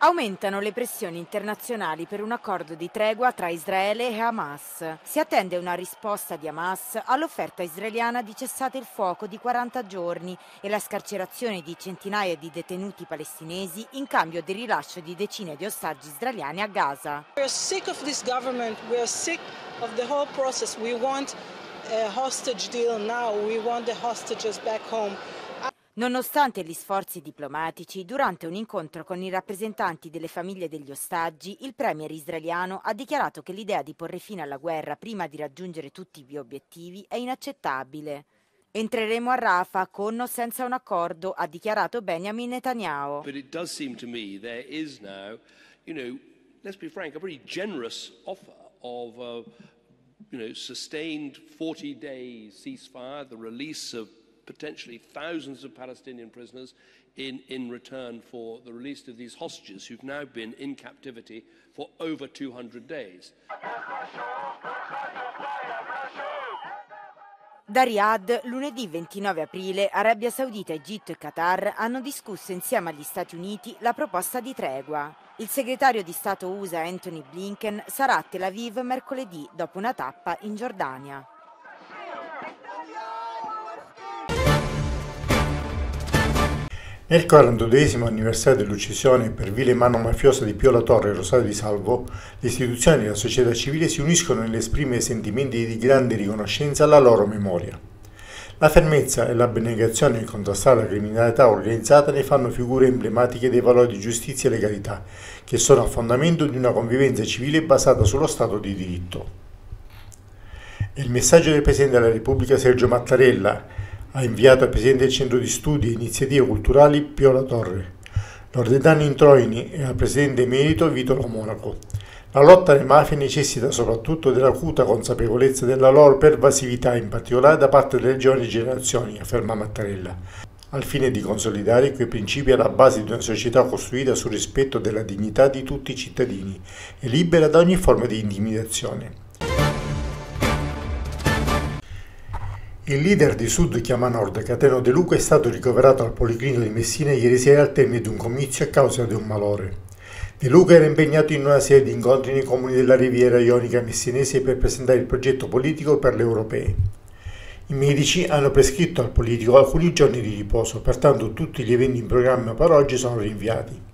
Aumentano le pressioni internazionali per un accordo di tregua tra Israele e Hamas. Si attende una risposta di Hamas all'offerta israeliana di cessate il fuoco di 40 giorni e la scarcerazione di centinaia di detenuti palestinesi in cambio del rilascio di decine di ostaggi israeliani a Gaza. Siamo are sick of this government, we are sick of the whole process. We want a hostage deal now, we Nonostante gli sforzi diplomatici, durante un incontro con i rappresentanti delle famiglie degli ostaggi, il premier israeliano ha dichiarato che l'idea di porre fine alla guerra prima di raggiungere tutti gli obiettivi è inaccettabile. Entreremo a Rafah con o senza un accordo, ha dichiarato Benjamin Netanyahu. But it does seem to me there is now, you know, let's be frank, a pretty generous offer of a, uh, you know, sustained 40-day ceasefire, the release of potentially thousands of Palestinian prisoners in, in return for the release of these hostages who've now been in captivity for over 200 days. Da Riyadh, lunedì 29 aprile, Arabia Saudita, Egitto e Qatar hanno discusso insieme agli Stati Uniti la proposta di tregua. Il segretario di Stato USA Anthony Blinken sarà a Tel Aviv mercoledì dopo una tappa in Giordania. Nel 42 anniversario dell'uccisione per vile mano mafiosa di Pio La Torre e Rosario Di Salvo, le istituzioni e la società civile si uniscono nell'esprimere sentimenti di grande riconoscenza alla loro memoria. La fermezza e l'abnegazione nel contrastare la criminalità organizzata ne fanno figure emblematiche dei valori di giustizia e legalità, che sono a fondamento di una convivenza civile basata sullo Stato di diritto. Il messaggio del Presidente della Repubblica Sergio Mattarella ha inviato al presidente del Centro di Studi e Iniziative Culturali Pio La Torre, Loredano Introini e al presidente emerito Vitolo Monaco. La lotta alle mafie necessita soprattutto dell'acuta consapevolezza della loro pervasività, in particolare da parte delle giovani generazioni, afferma Mattarella, al fine di consolidare quei principi alla base di una società costruita sul rispetto della dignità di tutti i cittadini e libera da ogni forma di intimidazione. Il leader di Sud Chiama Nord, Cateno De Luca, è stato ricoverato al Policlinico di Messina ieri sera al termine di un comizio a causa di un malore. De Luca era impegnato in una serie di incontri nei comuni della riviera ionica messinese per presentare il progetto politico per le europee. I medici hanno prescritto al politico alcuni giorni di riposo, pertanto tutti gli eventi in programma per oggi sono rinviati.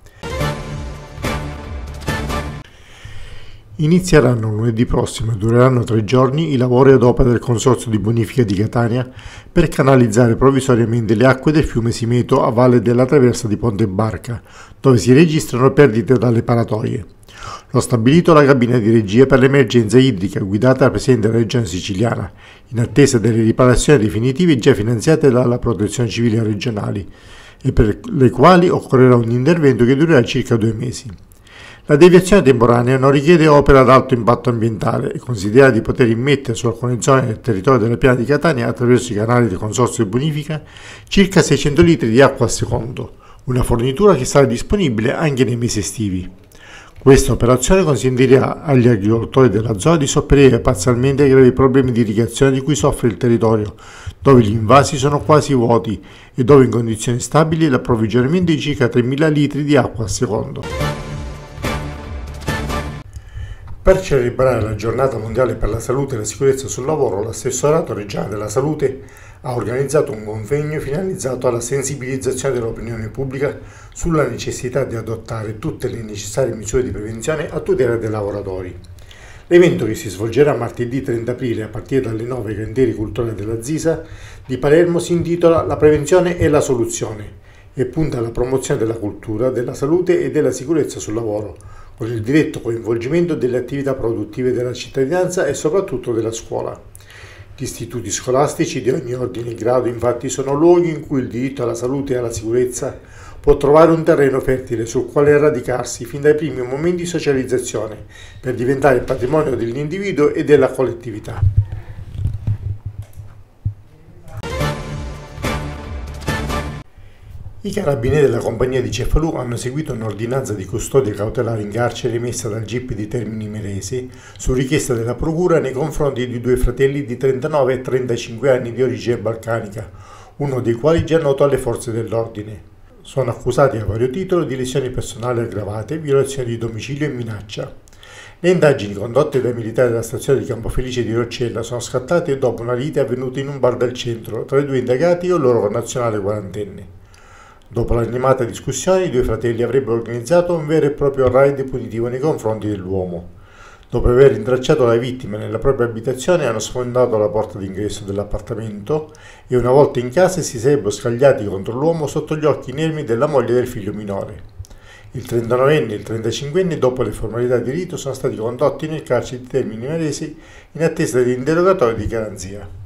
Inizieranno lunedì prossimo e dureranno tre giorni i lavori ad opera del Consorzio di Bonifica di Catania per canalizzare provvisoriamente le acque del fiume Simeto a valle della traversa di Ponte Barca, dove si registrano perdite dalle paratoie. Lo stabilito la cabina di regia per l'emergenza idrica guidata dal Presidente della Regione Siciliana, in attesa delle riparazioni definitive già finanziate dalla Protezione Civile Regionale e per le quali occorrerà un intervento che durerà circa due mesi. La deviazione temporanea non richiede opera ad alto impatto ambientale e considera di poter immettere su alcune zone del territorio della piana di Catania attraverso i canali del Consorzio di Bonifica circa 600 litri di acqua al secondo, una fornitura che sarà disponibile anche nei mesi estivi. Questa operazione consentirà agli agricoltori della zona di sopperire parzialmente ai gravi problemi di irrigazione di cui soffre il territorio, dove gli invasi sono quasi vuoti e dove in condizioni stabili l'approvvigionamento è di circa 3.000 litri di acqua al secondo. Per celebrare la giornata mondiale per la salute e la sicurezza sul lavoro, l'assessorato regionale della salute ha organizzato un convegno finalizzato alla sensibilizzazione dell'opinione pubblica sulla necessità di adottare tutte le necessarie misure di prevenzione a tutela dei lavoratori. L'evento che si svolgerà martedì 30 aprile a partire dalle 9 ai culturali della ZISA di Palermo si intitola La prevenzione e la soluzione e punta alla promozione della cultura, della salute e della sicurezza sul lavoro con il diretto coinvolgimento delle attività produttive della cittadinanza e soprattutto della scuola. Gli istituti scolastici di ogni ordine e grado infatti sono luoghi in cui il diritto alla salute e alla sicurezza può trovare un terreno fertile sul quale radicarsi fin dai primi momenti di socializzazione per diventare il patrimonio dell'individuo e della collettività. I carabinieri della compagnia di Cefalù hanno eseguito un'ordinanza di custodia cautelare in carcere emessa dal GIP di Termini Meresi su richiesta della Procura nei confronti di due fratelli di 39 e 35 anni di origine balcanica, uno dei quali già noto alle forze dell'ordine. Sono accusati a vario titolo di lesioni personali aggravate, violazione di domicilio e minaccia. Le indagini condotte dai militari della stazione di Campo Felice di Roccella sono scattate dopo una lite avvenuta in un bar del centro tra i due indagati e un loro connazionale quarantenne. Dopo l'animata discussione, i due fratelli avrebbero organizzato un vero e proprio raid punitivo nei confronti dell'uomo. Dopo aver rintracciato la vittima nella propria abitazione, hanno sfondato la porta d'ingresso dell'appartamento e una volta in casa si sarebbero scagliati contro l'uomo sotto gli occhi inermi della moglie e del figlio minore. Il 39enne e il 35enne, dopo le formalità di rito, sono stati condotti nel carcere di Termini Maresi in attesa dell'interrogatorio di garanzia.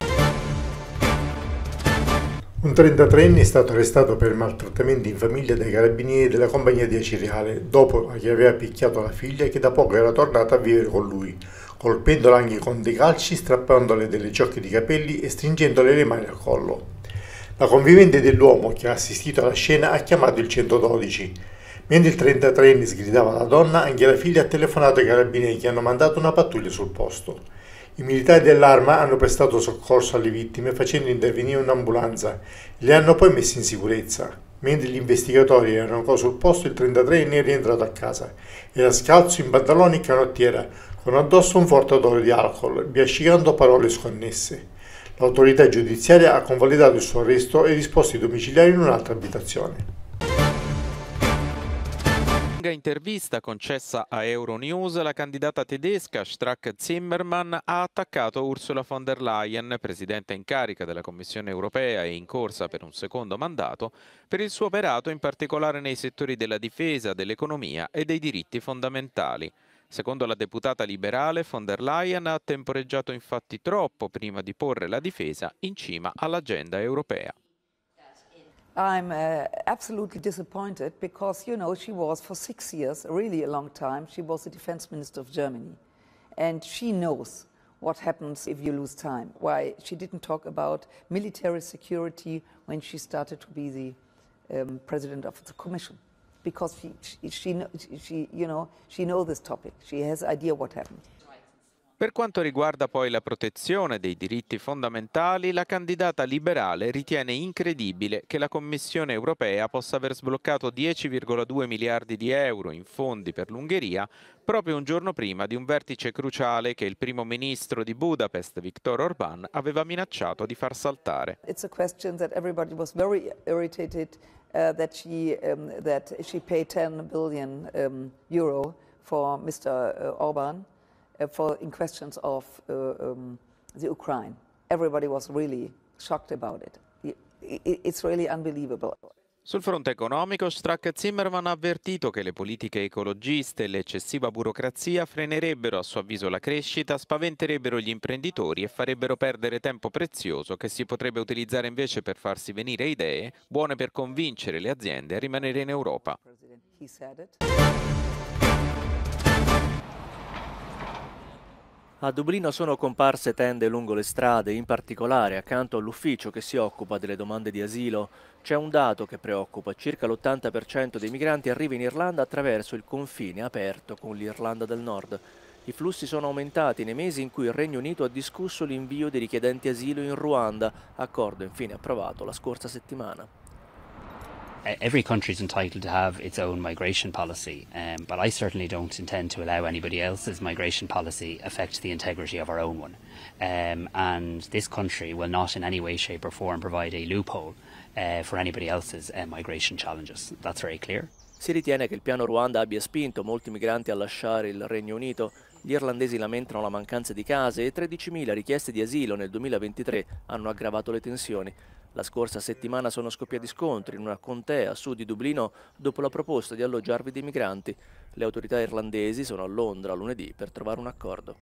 Un 33enne è stato arrestato per maltrattamenti in famiglia dai carabinieri della compagnia di Aciriale, dopo che aveva picchiato la figlia che da poco era tornata a vivere con lui, colpendola anche con dei calci, strappandole delle ciocche di capelli e stringendole le mani al collo. La convivente dell'uomo che ha assistito alla scena ha chiamato il 112. Mentre il 33enne sgridava la donna, anche la figlia ha telefonato ai carabinieri che hanno mandato una pattuglia sul posto. I militari dell'arma hanno prestato soccorso alle vittime facendo intervenire un'ambulanza e le hanno poi messe in sicurezza. Mentre gli investigatori erano ancora sul posto, il 33enne è rientrato a casa. Era scalzo in pantaloni e canottiera, con addosso un forte odore di alcol, biascicando parole sconnesse. L'autorità giudiziaria ha convalidato il suo arresto e disposto i domiciliari in un'altra abitazione lunga intervista concessa a Euronews, la candidata tedesca Strack Zimmermann ha attaccato Ursula von der Leyen, presidente in carica della Commissione europea e in corsa per un secondo mandato, per il suo operato in particolare nei settori della difesa, dell'economia e dei diritti fondamentali. Secondo la deputata liberale, von der Leyen ha temporeggiato infatti troppo prima di porre la difesa in cima all'agenda europea. I'm uh, absolutely disappointed because, you know, she was for six years, really a long time, she was the defense minister of Germany. And she knows what happens if you lose time. Why she didn't talk about military security when she started to be the um, president of the commission. Because she, she, she, she, you know, she knows this topic. She has idea what happened. Per quanto riguarda poi la protezione dei diritti fondamentali, la candidata liberale ritiene incredibile che la Commissione europea possa aver sbloccato 10,2 miliardi di euro in fondi per l'Ungheria proprio un giorno prima di un vertice cruciale che il primo ministro di Budapest, Viktor Orbán, aveva minacciato di far saltare. It's a question that everybody was very irritated uh, that she um, that she 10 billion um, euro for Mr. Uh, Orban. Uh, for in questions of uh, um, the Ukraine. Everybody was really shocked about it. It's really unbelievable. Sul fronte economico, Strack Zimmerman ha avvertito che le politiche ecologiste e l'eccessiva burocrazia frenerebbero a suo avviso la crescita, spaventerebbero gli imprenditori e farebbero perdere tempo prezioso che si potrebbe utilizzare invece per farsi venire idee buone per convincere le aziende a rimanere in Europa. A Dublino sono comparse tende lungo le strade, in particolare accanto all'ufficio che si occupa delle domande di asilo. C'è un dato che preoccupa, circa l'80% dei migranti arriva in Irlanda attraverso il confine aperto con l'Irlanda del Nord. I flussi sono aumentati nei mesi in cui il Regno Unito ha discusso l'invio dei richiedenti asilo in Ruanda, accordo infine approvato la scorsa settimana. every country is entitled to have its own migration policy, um, but I certainly don't intend to allow anybody else's migration policy affect the integrity of our own one. Um, and this country will not in any way, shape or form provide a loophole uh, for anybody else's uh, migration challenges. That's very clear. Si ritiene che il piano Ruanda abbia spinto molti migranti a lasciare il Regno Unito Gli irlandesi lamentano la mancanza di case e 13.000 richieste di asilo nel 2023 hanno aggravato le tensioni. La scorsa settimana sono scoppiati scontri in una contea a sud di Dublino dopo la proposta di alloggiarvi dei migranti. Le autorità irlandesi sono a Londra lunedì per trovare un accordo.